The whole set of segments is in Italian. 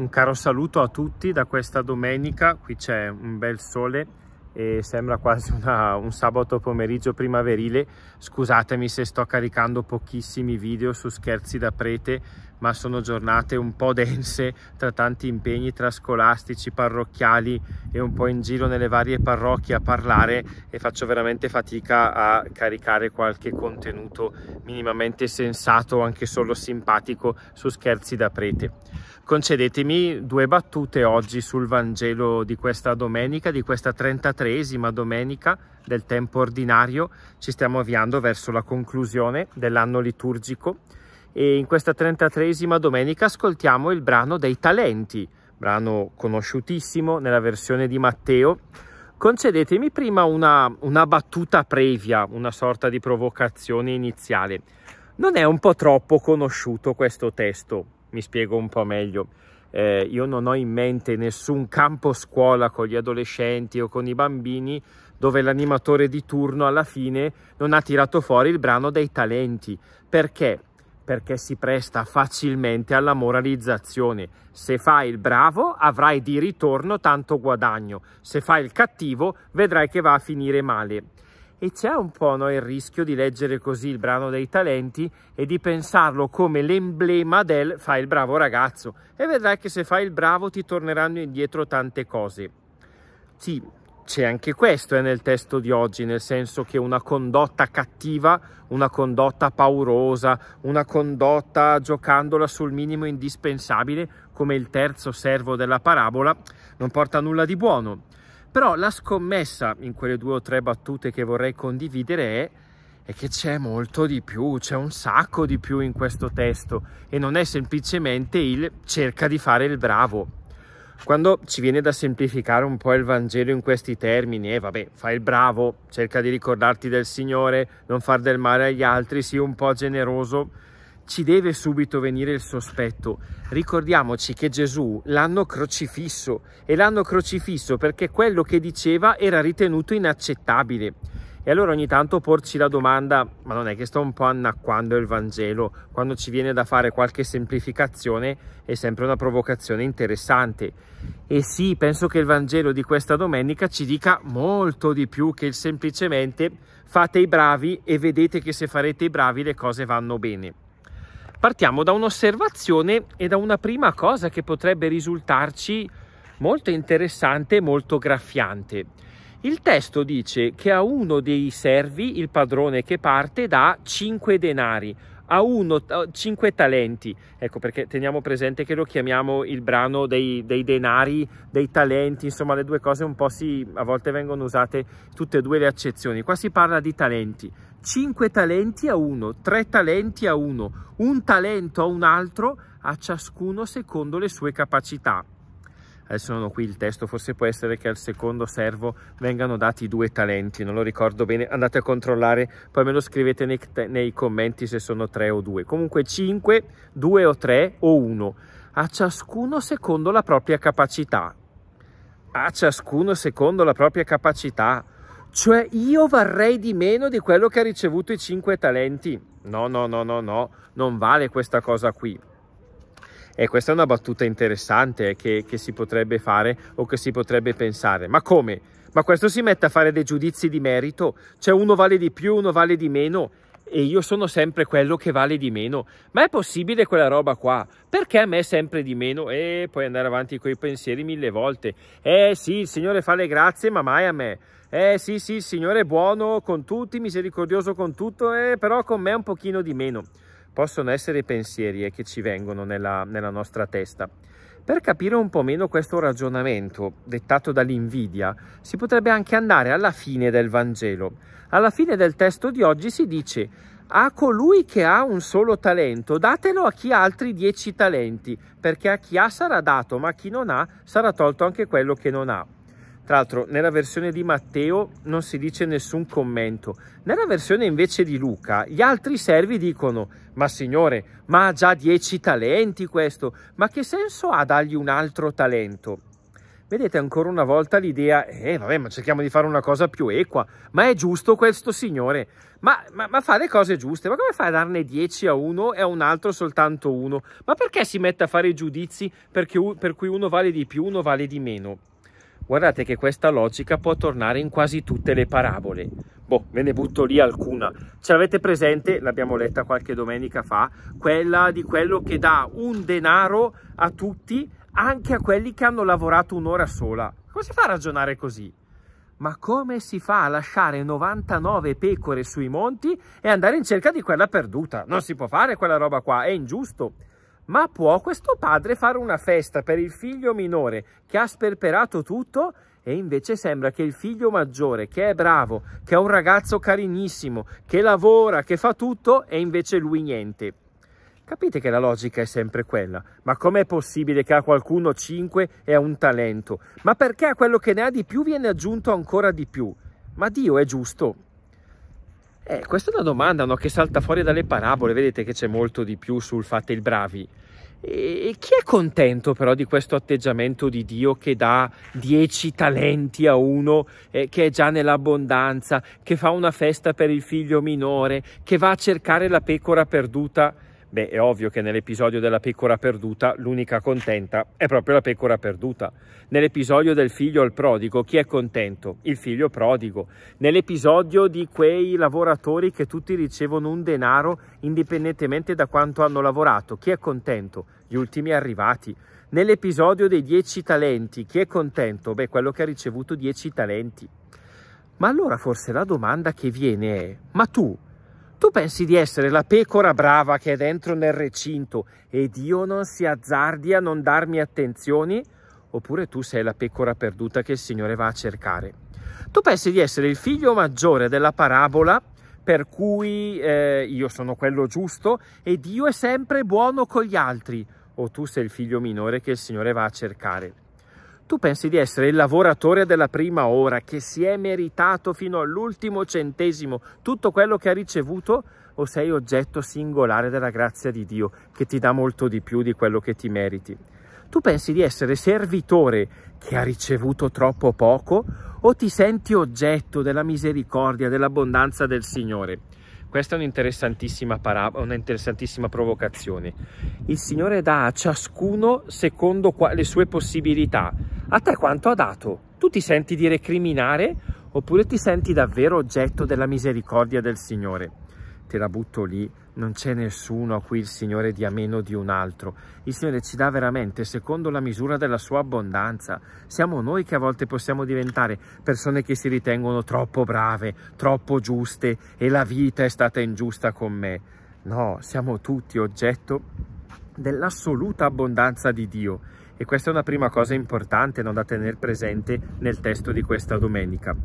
Un caro saluto a tutti da questa domenica, qui c'è un bel sole e sembra quasi una, un sabato pomeriggio primaverile. Scusatemi se sto caricando pochissimi video su scherzi da prete ma sono giornate un po' dense tra tanti impegni tra scolastici, parrocchiali e un po' in giro nelle varie parrocchie a parlare e faccio veramente fatica a caricare qualche contenuto minimamente sensato o anche solo simpatico su scherzi da prete. Concedetemi due battute oggi sul Vangelo di questa domenica, di questa 33esima domenica del tempo ordinario. Ci stiamo avviando verso la conclusione dell'anno liturgico e in questa 33esima domenica ascoltiamo il brano dei talenti, brano conosciutissimo nella versione di Matteo. Concedetemi prima una, una battuta previa, una sorta di provocazione iniziale. Non è un po' troppo conosciuto questo testo, mi spiego un po' meglio. Eh, io non ho in mente nessun campo scuola con gli adolescenti o con i bambini dove l'animatore di turno alla fine non ha tirato fuori il brano dei talenti perché perché si presta facilmente alla moralizzazione. Se fai il bravo avrai di ritorno tanto guadagno, se fai il cattivo vedrai che va a finire male. E c'è un po' no, il rischio di leggere così il brano dei talenti e di pensarlo come l'emblema del fai il bravo ragazzo e vedrai che se fai il bravo ti torneranno indietro tante cose. Sì, c'è anche questo è eh, nel testo di oggi, nel senso che una condotta cattiva, una condotta paurosa, una condotta giocandola sul minimo indispensabile, come il terzo servo della parabola, non porta a nulla di buono. Però la scommessa in quelle due o tre battute che vorrei condividere è è che c'è molto di più, c'è un sacco di più in questo testo e non è semplicemente il cerca di fare il bravo. Quando ci viene da semplificare un po' il Vangelo in questi termini, e eh, vabbè, fai il bravo, cerca di ricordarti del Signore, non far del male agli altri, sii un po' generoso, ci deve subito venire il sospetto. Ricordiamoci che Gesù l'hanno crocifisso e l'hanno crocifisso perché quello che diceva era ritenuto inaccettabile. E allora ogni tanto porci la domanda, ma non è che sto un po' annacquando il Vangelo, quando ci viene da fare qualche semplificazione è sempre una provocazione interessante. E sì, penso che il Vangelo di questa domenica ci dica molto di più che il semplicemente fate i bravi e vedete che se farete i bravi le cose vanno bene. Partiamo da un'osservazione e da una prima cosa che potrebbe risultarci molto interessante e molto graffiante il testo dice che a uno dei servi il padrone che parte dà 5 denari, a uno 5 eh, talenti. Ecco perché teniamo presente che lo chiamiamo il brano dei, dei, denari, dei talenti, insomma le due cose un po' si, a volte vengono usate tutte e due le accezioni. Qua si parla di talenti. 5 talenti a uno, 3 talenti a uno, un talento a un altro, a ciascuno secondo le sue capacità adesso non ho qui il testo, forse può essere che al secondo servo vengano dati due talenti, non lo ricordo bene, andate a controllare, poi me lo scrivete nei, nei commenti se sono tre o due, comunque 5, 2 o 3 o 1, a ciascuno secondo la propria capacità, a ciascuno secondo la propria capacità, cioè io varrei di meno di quello che ha ricevuto i 5 talenti, no no no no no, non vale questa cosa qui, e questa è una battuta interessante che, che si potrebbe fare o che si potrebbe pensare. Ma come? Ma questo si mette a fare dei giudizi di merito? Cioè uno vale di più, uno vale di meno? e io sono sempre quello che vale di meno. Ma è possibile quella roba qua? Perché a me è sempre di meno? E puoi andare avanti con i pensieri mille volte. Eh sì, il Signore fa le grazie, ma mai a me. Eh sì, sì, il Signore è buono con tutti, misericordioso con tutto, eh, però con me è un pochino di meno possono essere i pensieri eh, che ci vengono nella, nella nostra testa. Per capire un po' meno questo ragionamento dettato dall'invidia, si potrebbe anche andare alla fine del Vangelo. Alla fine del testo di oggi si dice a colui che ha un solo talento, datelo a chi ha altri dieci talenti, perché a chi ha sarà dato, ma a chi non ha sarà tolto anche quello che non ha. Tra l'altro nella versione di Matteo non si dice nessun commento. Nella versione invece di Luca gli altri servi dicono ma signore, ma ha già dieci talenti questo, ma che senso ha dargli un altro talento? Vedete ancora una volta l'idea, eh vabbè ma cerchiamo di fare una cosa più equa, ma è giusto questo signore, ma, ma, ma fa le cose giuste, ma come fa a darne 10 a uno e a un altro soltanto uno? Ma perché si mette a fare i giudizi per cui uno vale di più, uno vale di meno? Guardate che questa logica può tornare in quasi tutte le parabole. Boh, me ne butto lì alcuna. Ce l'avete presente, l'abbiamo letta qualche domenica fa, quella di quello che dà un denaro a tutti, anche a quelli che hanno lavorato un'ora sola. Come si fa a ragionare così? Ma come si fa a lasciare 99 pecore sui monti e andare in cerca di quella perduta? Non si può fare quella roba qua, è ingiusto. Ma può questo padre fare una festa per il figlio minore che ha sperperato tutto e invece sembra che il figlio maggiore, che è bravo, che è un ragazzo carinissimo, che lavora, che fa tutto, e invece lui niente. Capite che la logica è sempre quella. Ma com'è possibile che a qualcuno cinque e ha un talento? Ma perché a quello che ne ha di più viene aggiunto ancora di più? Ma Dio è giusto. Eh, questa è una domanda no? che salta fuori dalle parabole, vedete che c'è molto di più sul fate il bravi. E chi è contento però di questo atteggiamento di Dio che dà dieci talenti a uno eh, che è già nell'abbondanza, che fa una festa per il figlio minore, che va a cercare la pecora perduta? Beh, è ovvio che nell'episodio della pecora perduta l'unica contenta è proprio la pecora perduta. Nell'episodio del figlio al prodigo chi è contento? Il figlio prodigo. Nell'episodio di quei lavoratori che tutti ricevono un denaro indipendentemente da quanto hanno lavorato, chi è contento? Gli ultimi arrivati. Nell'episodio dei dieci talenti chi è contento? Beh, quello che ha ricevuto dieci talenti. Ma allora forse la domanda che viene è, ma tu tu pensi di essere la pecora brava che è dentro nel recinto e Dio non si azzardi a non darmi attenzioni? Oppure tu sei la pecora perduta che il Signore va a cercare? Tu pensi di essere il figlio maggiore della parabola per cui eh, io sono quello giusto e Dio è sempre buono con gli altri? O tu sei il figlio minore che il Signore va a cercare? Tu pensi di essere il lavoratore della prima ora che si è meritato fino all'ultimo centesimo tutto quello che ha ricevuto? O sei oggetto singolare della grazia di Dio che ti dà molto di più di quello che ti meriti? Tu pensi di essere servitore che ha ricevuto troppo poco? O ti senti oggetto della misericordia, dell'abbondanza del Signore? Questa è un'interessantissima, parabola, un'interessantissima provocazione. Il Signore dà a ciascuno secondo le sue possibilità. A te quanto ha dato? Tu ti senti di recriminare oppure ti senti davvero oggetto della misericordia del Signore? te la butto lì, non c'è nessuno a cui il Signore dia meno di un altro. Il Signore ci dà veramente secondo la misura della sua abbondanza. Siamo noi che a volte possiamo diventare persone che si ritengono troppo brave, troppo giuste e la vita è stata ingiusta con me. No, siamo tutti oggetto dell'assoluta abbondanza di Dio. E questa è una prima cosa importante no, da tenere presente nel testo di questa domenica.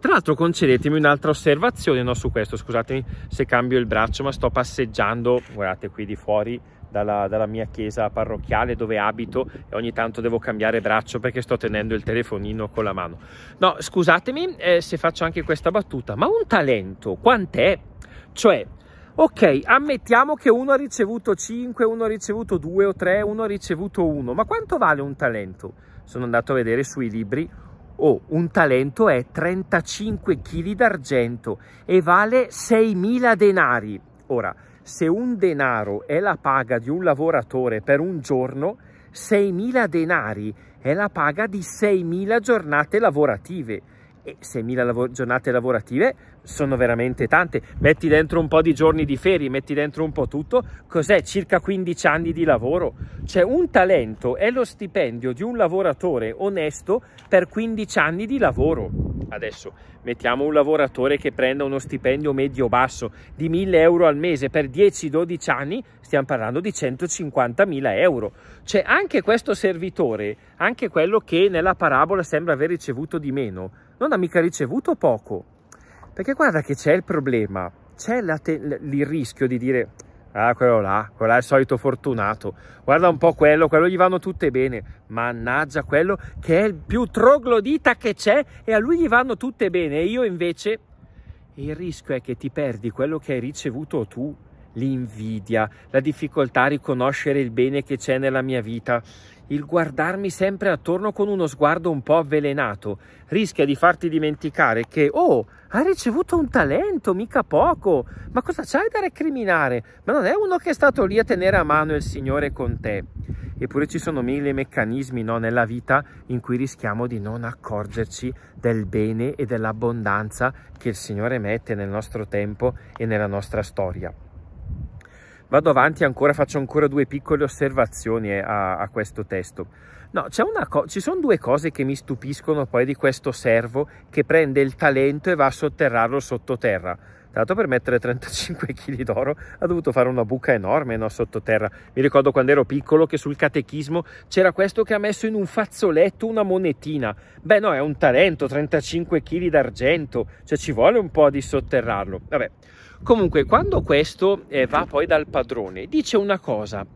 Tra l'altro concedetemi un'altra osservazione no, su questo, scusatemi se cambio il braccio, ma sto passeggiando, guardate qui di fuori, dalla, dalla, mia chiesa parrocchiale dove abito e ogni tanto devo cambiare braccio perché sto tenendo il telefonino con la mano. No, scusatemi eh, se faccio anche questa battuta, ma un talento quant'è? Cioè, ok, ammettiamo che uno ha ricevuto 5, uno ha ricevuto 2 o 3, uno ha ricevuto 1, ma quanto vale un talento? Sono andato a vedere sui libri Oh, un talento è 35 kg d'argento e vale 6.000 denari. Ora, se un denaro è la paga di un lavoratore per un giorno, 6.000 denari è la paga di 6.000 giornate lavorative. E 6.000 lav giornate lavorative sono veramente tante. Metti dentro un po' di giorni di ferie, metti dentro un po' tutto, cos'è? Circa 15 anni di lavoro. Cioè un talento è lo stipendio di un lavoratore onesto per 15 anni di lavoro. Adesso mettiamo un lavoratore che prenda uno stipendio medio-basso di 1000 euro al mese per 10-12 anni, stiamo parlando di 150.000 euro. Cioè anche questo servitore, anche quello che nella parabola sembra aver ricevuto di meno, non ha mica ricevuto poco perché guarda che c'è il problema, c'è il rischio di dire ah quello là, quello là è il solito fortunato, guarda un po' quello, quello gli vanno tutte bene, mannaggia quello che è il più troglodita che c'è e a lui gli vanno tutte bene e io invece il rischio è che ti perdi quello che hai ricevuto tu, l'invidia, la difficoltà a riconoscere il bene che c'è nella mia vita, il guardarmi sempre attorno con uno sguardo un po' avvelenato, rischia di farti dimenticare che oh hai ricevuto un talento, mica poco. Ma cosa c'hai da recriminare? Ma non è uno che è stato lì a tenere a mano il Signore con te. Eppure ci sono mille meccanismi no, nella vita in cui rischiamo di non accorgerci del bene e dell'abbondanza che il Signore mette nel nostro tempo e nella nostra storia. Vado avanti ancora, faccio ancora due piccole osservazioni eh, a, a questo testo. No, ci sono due cose che mi stupiscono poi di questo servo che prende il talento e va a sotterrarlo sottoterra. Tanto per mettere 35 kg d'oro ha dovuto fare una buca enorme no, sottoterra. Mi ricordo quando ero piccolo che sul catechismo c'era questo che ha messo in un fazzoletto una monetina. Beh no, è un talento, 35 kg d'argento, cioè ci vuole un po' di sotterrarlo. Vabbè, comunque quando questo eh, va poi dal padrone dice una cosa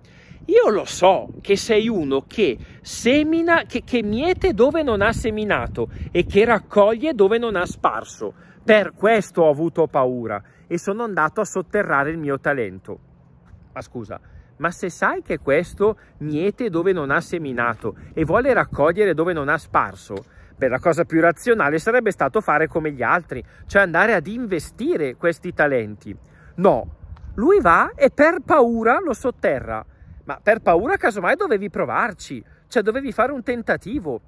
io lo so che sei uno che semina, che, che miete dove non ha seminato e che raccoglie dove non ha sparso. Per questo ho avuto paura e sono andato a sotterrare il mio talento. Ma scusa, ma se sai che questo miete dove non ha seminato e vuole raccogliere dove non ha sparso, beh, la cosa più razionale sarebbe stato fare come gli altri, cioè andare ad investire questi talenti. No, lui va e per paura lo sotterra ma per paura casomai dovevi provarci, cioè dovevi fare un tentativo.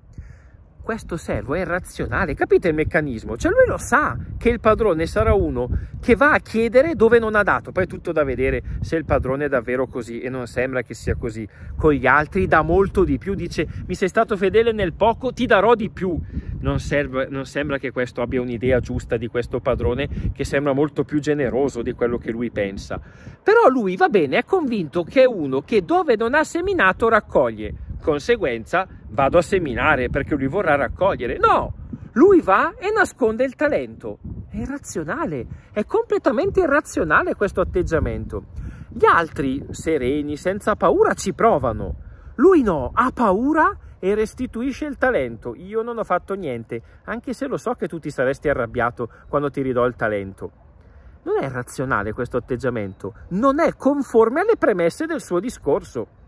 Questo servo è razionale, capite il meccanismo? Cioè lui lo sa che il padrone sarà uno che va a chiedere dove non ha dato, poi è tutto da vedere se il padrone è davvero così e non sembra che sia così. Con gli altri dà molto di più, dice mi sei stato fedele nel poco, ti darò di più non, serve, non sembra che questo abbia un'idea giusta di questo padrone che sembra molto più generoso di quello che lui pensa. Però lui, va bene, è convinto che è uno che dove non ha seminato raccoglie. Conseguenza, vado a seminare perché lui vorrà raccogliere. No! Lui va e nasconde il talento. È irrazionale, è completamente irrazionale questo atteggiamento. Gli altri, sereni, senza paura, ci provano. Lui no, ha paura e restituisce il talento. Io non ho fatto niente, anche se lo so che tu ti saresti arrabbiato quando ti ridò il talento. Non è razionale questo atteggiamento, non è conforme alle premesse del suo discorso.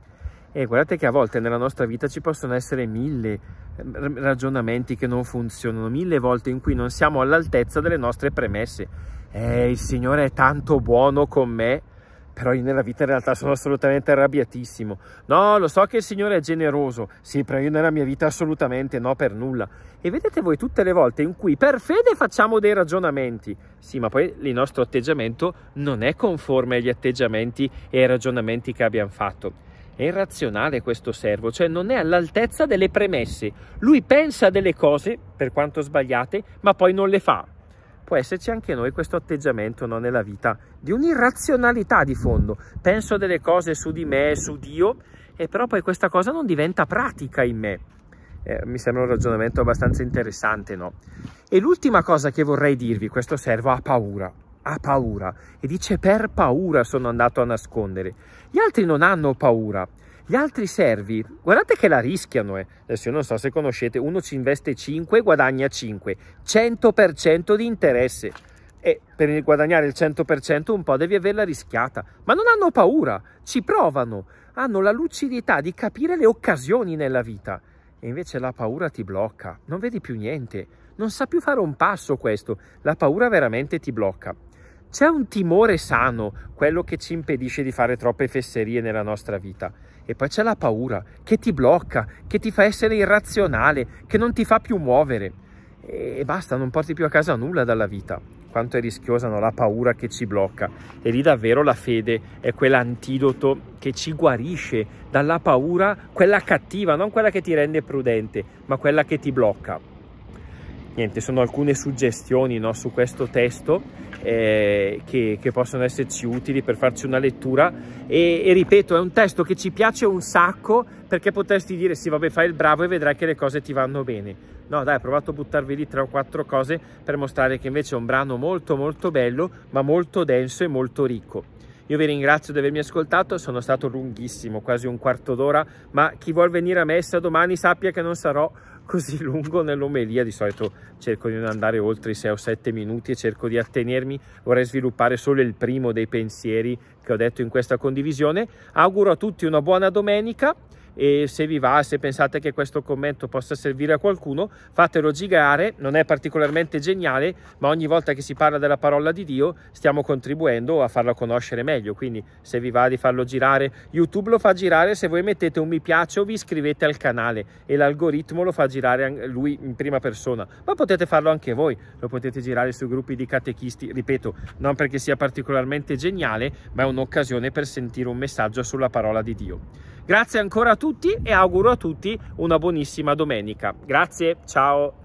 E guardate che a volte nella nostra vita ci possono essere mille ehm, ragionamenti che non funzionano, mille volte in cui non siamo all'altezza delle nostre premesse. Eh, il Signore è tanto buono con me, però io nella vita in realtà sono assolutamente arrabbiatissimo. No, lo so che il Signore è generoso, sì, però io nella mia vita assolutamente no per nulla. E vedete voi tutte le volte in cui per fede facciamo dei ragionamenti, sì, ma poi il nostro atteggiamento non è conforme agli atteggiamenti e ai ragionamenti che abbiamo fatto. È irrazionale questo servo, cioè non è all'altezza delle premesse. Lui pensa delle cose, per quanto sbagliate, ma poi non le fa può esserci anche noi questo atteggiamento no, nella vita di un'irrazionalità di fondo. Penso delle cose su di me, su Dio, e però poi questa cosa non diventa pratica in me. Eh, mi sembra un ragionamento abbastanza interessante, no? E l'ultima cosa che vorrei dirvi, questo servo ha paura, ha paura, e dice per paura sono andato a nascondere. Gli altri non hanno paura, gli altri servi, guardate che la rischiano, eh. adesso io non so se conoscete, uno ci investe 5 e guadagna 5, 100% di interesse. E per guadagnare il 100% un po' devi averla rischiata, ma non hanno paura, ci provano, hanno la lucidità di capire le occasioni nella vita. E invece la paura ti blocca, non vedi più niente, non sa più fare un passo questo, la paura veramente ti blocca. C'è un timore sano, quello che ci impedisce di fare troppe fesserie nella nostra vita. E poi c'è la paura che ti blocca, che ti fa essere irrazionale, che non ti fa più muovere. E basta, non porti più a casa nulla dalla vita. Quanto è rischiosa no? la paura che ci blocca. E lì davvero la fede è quell'antidoto che ci guarisce dalla paura, quella cattiva, non quella che ti rende prudente, ma quella che ti blocca niente, sono alcune suggestioni no, su questo testo eh, che, che, possono esserci utili per farci una lettura e, e, ripeto, è un testo che ci piace un sacco perché potresti dire sì vabbè fai il bravo e vedrai che le cose ti vanno bene. No dai, ho provato a buttarvi lì tre o quattro cose per mostrare che invece è un brano molto molto bello ma molto denso e molto ricco. Io vi ringrazio di avermi ascoltato, sono stato lunghissimo, quasi un quarto d'ora, ma chi vuol venire a messa domani sappia che non sarò così lungo nell'omelia, di solito cerco di non andare oltre i 6 o 7 minuti e cerco di attenermi, vorrei sviluppare solo il primo dei pensieri che ho detto in questa condivisione. Auguro a tutti una buona domenica e se vi va, se pensate che questo commento possa servire a qualcuno, fatelo girare, non è particolarmente geniale, ma ogni volta che si parla della parola di Dio stiamo contribuendo a farla conoscere meglio, quindi se vi va di farlo girare, YouTube lo fa girare se voi mettete un mi piace o vi iscrivete al canale e l'algoritmo lo fa girare lui in prima persona, ma potete farlo anche voi, lo potete girare sui gruppi di catechisti, ripeto, non perché sia particolarmente geniale, ma è un'occasione per sentire un messaggio sulla parola di Dio. Grazie ancora a tutti e auguro a tutti una buonissima domenica. Grazie, ciao!